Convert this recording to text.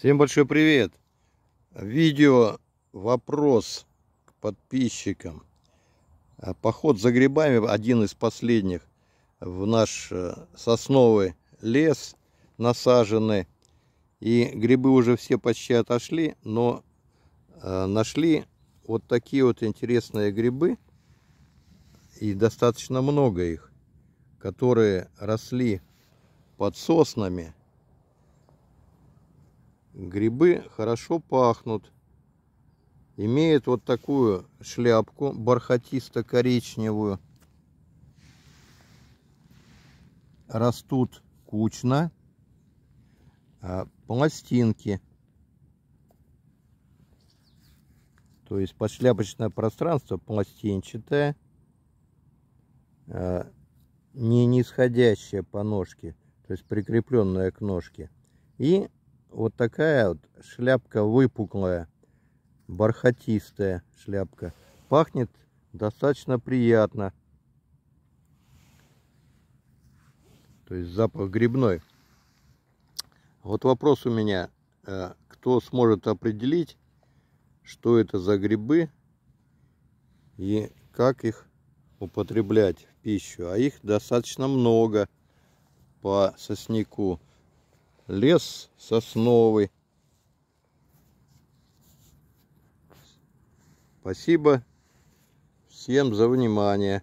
Всем большой привет! Видео вопрос к подписчикам. А, Поход за грибами, один из последних, в наш э, сосновый лес насажены. И грибы уже все почти отошли, но э, нашли вот такие вот интересные грибы. И достаточно много их, которые росли под соснами – Грибы хорошо пахнут. Имеет вот такую шляпку бархатисто-коричневую. Растут кучно. А, пластинки. То есть подшляпочное пространство пластинчатое. А, не нисходящее по ножке. То есть прикрепленное к ножке. И вот такая вот шляпка выпуклая, бархатистая шляпка. Пахнет достаточно приятно. То есть запах грибной. Вот вопрос у меня, э, кто сможет определить, что это за грибы и как их употреблять в пищу. А их достаточно много по сосняку лес сосновый. Спасибо всем за внимание.